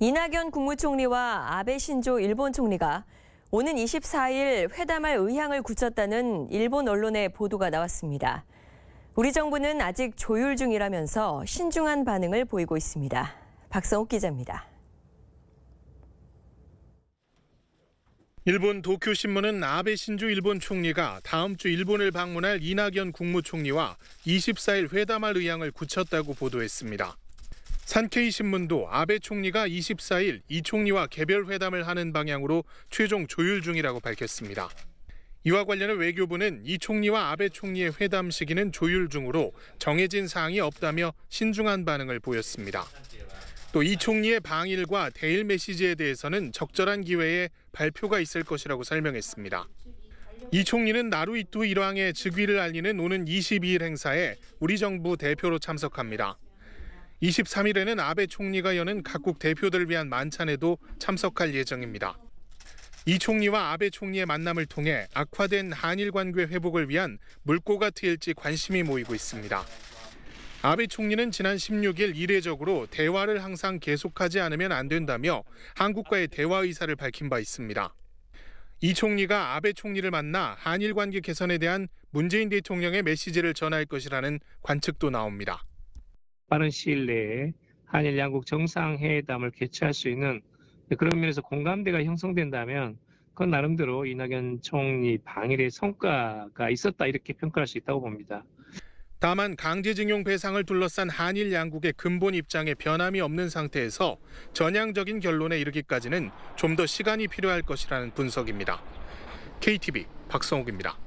이낙연 국무총리와 아베 신조 일본 총리가 오는 24일 회담할 의향을 굳혔다는 일본 언론의 보도가 나왔습니다. 우리 정부는 아직 조율 중이라면서 신중한 반응을 보이고 있습니다. 박성욱 기자입니다. 일본 도쿄신문은 아베 신조 일본 총리가 다음 주 일본을 방문할 이낙연 국무총리와 24일 회담할 의향을 굳혔다고 보도했습니다. 산케이 신문도 아베 총리가 24일 이 총리와 개별 회담을 하는 방향으로 최종 조율 중이라고 밝혔습니다. 이와 관련해 외교부는 이 총리와 아베 총리의 회담 시기는 조율 중으로 정해진 사항이 없다며 신중한 반응을 보였습니다. 또 이 총리의 방일과 대일 메시지에 대해서는 적절한 기회에 발표가 있을 것이라고 설명했습니다. 이 총리는 나루이토 일왕의 즉위를 알리는 오는 22일 행사에 우리 정부 대표로 참석합니다. 23일에는 아베 총리가 여는 각국 대표들을 위한 만찬에도 참석할 예정입니다. 이 총리와 아베 총리의 만남을 통해 악화된 한일 관계 회복을 위한 물꼬가 트일지 관심이 모이고 있습니다. 아베 총리는 지난 16일 이례적으로 대화를 항상 계속하지 않으면 안 된다며 한국과의 대화 의사를 밝힌 바 있습니다. 이 총리가 아베 총리를 만나 한일 관계 개선에 대한 문재인 대통령의 메시지를 전할 것이라는 관측도 나옵니다. 빠른 시일 내에 한일 양국 정상회담을 개최할 수 있는 그런 면에서 공감대가 형성된다면 그건 나름대로 이낙연 총리 방일의 성과가 있었다 이렇게 평가할 수 있다고 봅니다. 다만 강제징용 배상을 둘러싼 한일 양국의 근본 입장에 변함이 없는 상태에서 전향적인 결론에 이르기까지는 좀 더 시간이 필요할 것이라는 분석입니다. KTV 박성욱입니다.